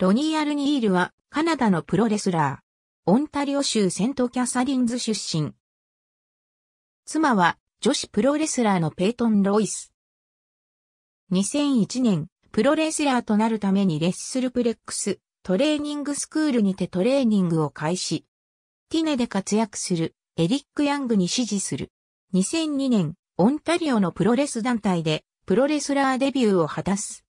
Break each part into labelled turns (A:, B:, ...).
A: ロニー・アルニールはカナダのプロレスラー。オンタリオ州セントキャサリンズ出身。妻は女子プロレスラーのペイトン・ロイス。2001年、プロレスラーとなるためにレッスルプレックス、トレーニングスクールにてトレーニングを開始。ティネで活躍するエリック・ヤングに支持する。2002年、オンタリオのプロレス団体でプロレスラーデビューを果たす。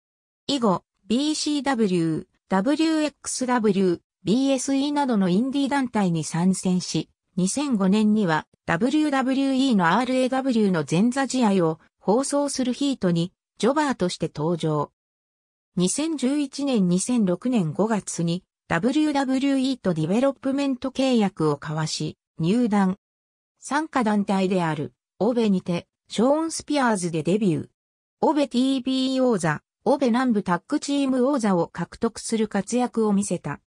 A: 以後、BCW、WXW、BSE などのインディ団体に参戦し、2005年には WWE の RAW の前座試合を放送するヒートにジョバーとして登場。2011年2006年5月に WWE とディベロップメント契約を交わし入団。参加団体であるオベにてショーン・スピアーズでデビュー。オベ TBO 座、オベ南部タッグチーム王座を獲得する活躍を見せた。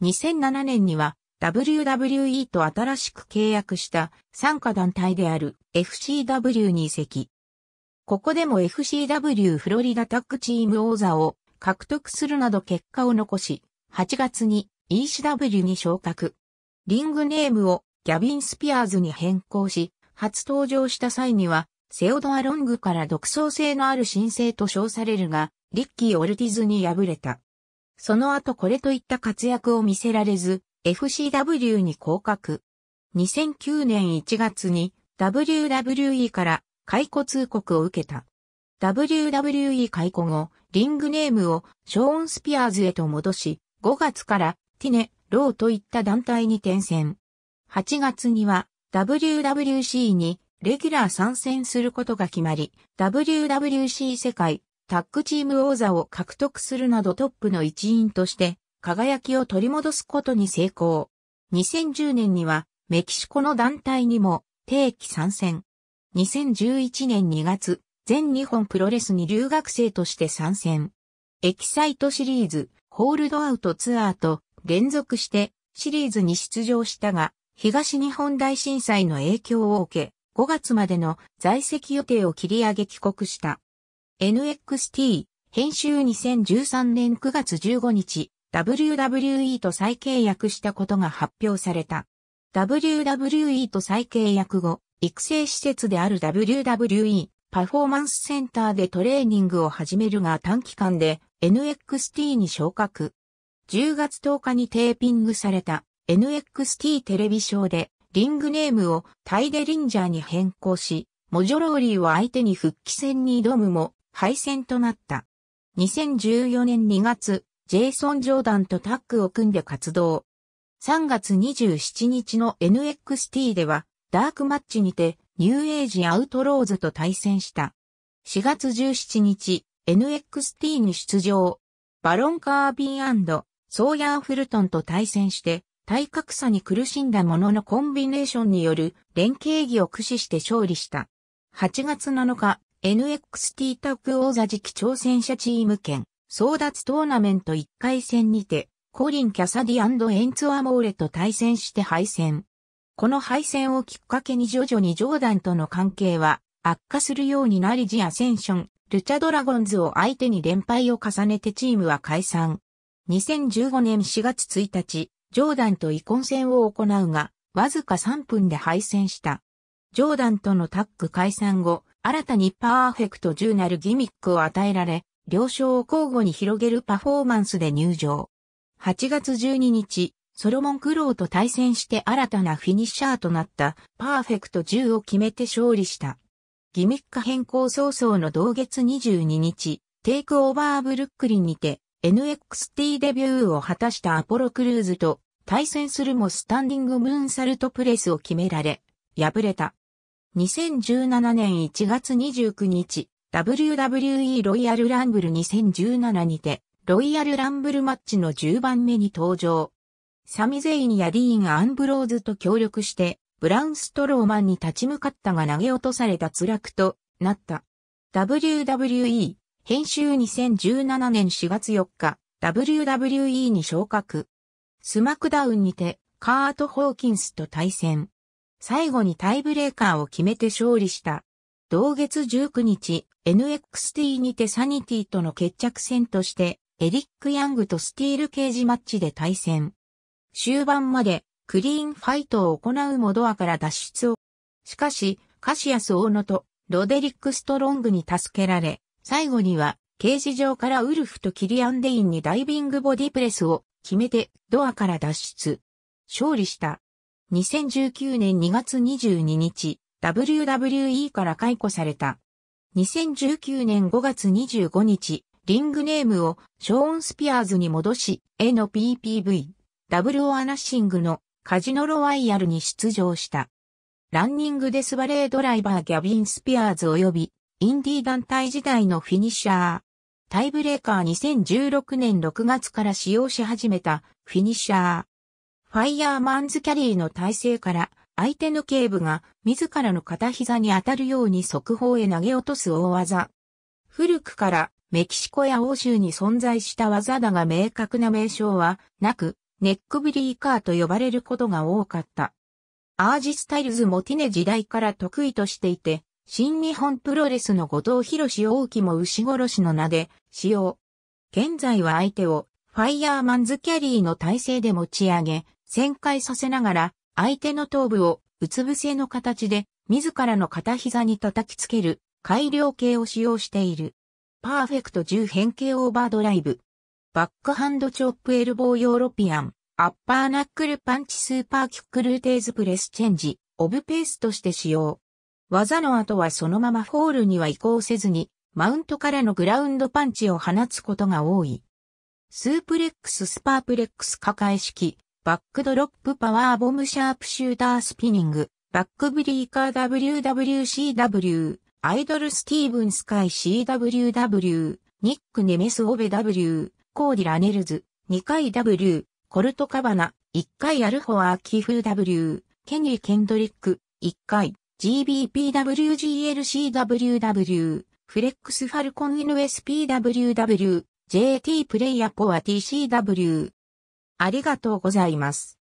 A: 2007年には WWE と新しく契約した参加団体である FCW に移籍。ここでも FCW フロリダタッグチーム王座を獲得するなど結果を残し、8月に ECW に昇格。リングネームをギャビン・スピアーズに変更し、初登場した際にはセオドア・ロングから独創性のある新請と称されるが、リッキー・オルティズに敗れた。その後これといった活躍を見せられず、FCW に降格。2009年1月に WWE から解雇通告を受けた。WWE 解雇後、リングネームをショーン・スピアーズへと戻し、5月からティネ、ローといった団体に転戦。8月には WWC にレギュラー参戦することが決まり、WWC 世界タッグチーム王座を獲得するなどトップの一員として輝きを取り戻すことに成功。2010年にはメキシコの団体にも定期参戦。2011年2月、全日本プロレスに留学生として参戦。エキサイトシリーズ、ホールドアウトツアーと連続してシリーズに出場したが、東日本大震災の影響を受け、5月までの在籍予定を切り上げ帰国した。NXT 編集2013年9月15日、WWE と再契約したことが発表された。WWE と再契約後、育成施設である WWE パフォーマンスセンターでトレーニングを始めるが短期間で NXT に昇格。10月10日にテーピングされた NXT テレビショーでリングネームをタイデリンジャーに変更し、モジョローリーを相手に復帰戦に挑むも敗戦となった。2014年2月、ジェイソン・ジョーダンとタッグを組んで活動。3月27日の NXT では、ダークマッチにて、ニューエイジ・アウトローズと対戦した。4月17日、NXT に出場。バロン・カービンソーヤー・フルトンと対戦して、体格差に苦しんだもののコンビネーションによる連携技を駆使して勝利した。8月7日、NXT タッグ王座次期挑戦者チーム権、争奪トーナメント1回戦にて、コリン・キャサディエンツ・アモーレと対戦して敗戦。この敗戦をきっかけに徐々にジョーダンとの関係は悪化するようになりジアセンション、ルチャドラゴンズを相手に連敗を重ねてチームは解散。2015年4月1日、ジョーダンと遺恨戦を行うが、わずか3分で敗戦した。ジョーダンとのタッグ解散後、新たにパーフェクト10なるギミックを与えられ、両賞を交互に広げるパフォーマンスで入場。8月12日、ソロモン・クローと対戦して新たなフィニッシャーとなったパーフェクト10を決めて勝利した。ギミック変更早々の同月22日、テイクオーバーブルックリンにて、NXT デビューを果たしたアポロクルーズと対戦するもスタンディングムーンサルトプレスを決められ、敗れた。2017年1月29日、WWE ロイヤルランブル2017にて、ロイヤルランブルマッチの10番目に登場。サミゼインやディーン・アンブローズと協力して、ブラウン・ストローマンに立ち向かったが投げ落とされた辛くとなった。WWE 編集2017年4月4日、WWE に昇格。スマクダウンにて、カート・ホーキンスと対戦。最後にタイブレーカーを決めて勝利した。同月19日、NXT にてサニティとの決着戦として、エリック・ヤングとスティールケージマッチで対戦。終盤まで、クリーンファイトを行うもドアから脱出を。しかし、カシアス・オーノとロデリック・ストロングに助けられ、最後には、刑事上からウルフとキリアン・デインにダイビングボディプレスを決めてドアから脱出。勝利した。2019年2月22日、WWE から解雇された。2019年5月25日、リングネームをショーン・スピアーズに戻し、への PPV、ダブルオアナッシングのカジノロワイヤルに出場した。ランニングデスバレードライバーギャビン・スピアーズ及びインディ団体時代のフィニッシャー。タイブレーカー2016年6月から使用し始めたフィニッシャー。ファイヤーマンズキャリーの体勢から相手の警部が自らの片膝に当たるように速報へ投げ落とす大技。古くからメキシコや欧州に存在した技だが明確な名称はなく、ネックブリーカーと呼ばれることが多かった。アージスタイルズもティネ時代から得意としていて、新日本プロレスの後藤博士大木も牛殺しの名で使用。現在は相手をファイヤーマンズキャリーの体勢で持ち上げ、旋回させながら相手の頭部をうつ伏せの形で自らの片膝に叩きつける改良系を使用している。パーフェクト10変形オーバードライブ。バックハンドチョップエルボーヨーロピアン。アッパーナックルパンチスーパーキックルーテーズプレスチェンジ。オブペースとして使用。技の後はそのままフォールには移行せずに、マウントからのグラウンドパンチを放つことが多い。スープレックススパープレックス抱え式、バックドロップパワーボムシャープシュータースピニング、バックブリーカー WWCW、アイドルスティーブンスカイ CWW、ニックネメスオベ W、コーディラネルズ、2回 W、コルトカバナ、1回アルホアーキフー W、ケニー・ケンドリック、1回、GBPWGLCWW、フレックスファルコン NSPWW、JT プレイヤポア TCW。ありがとうございます。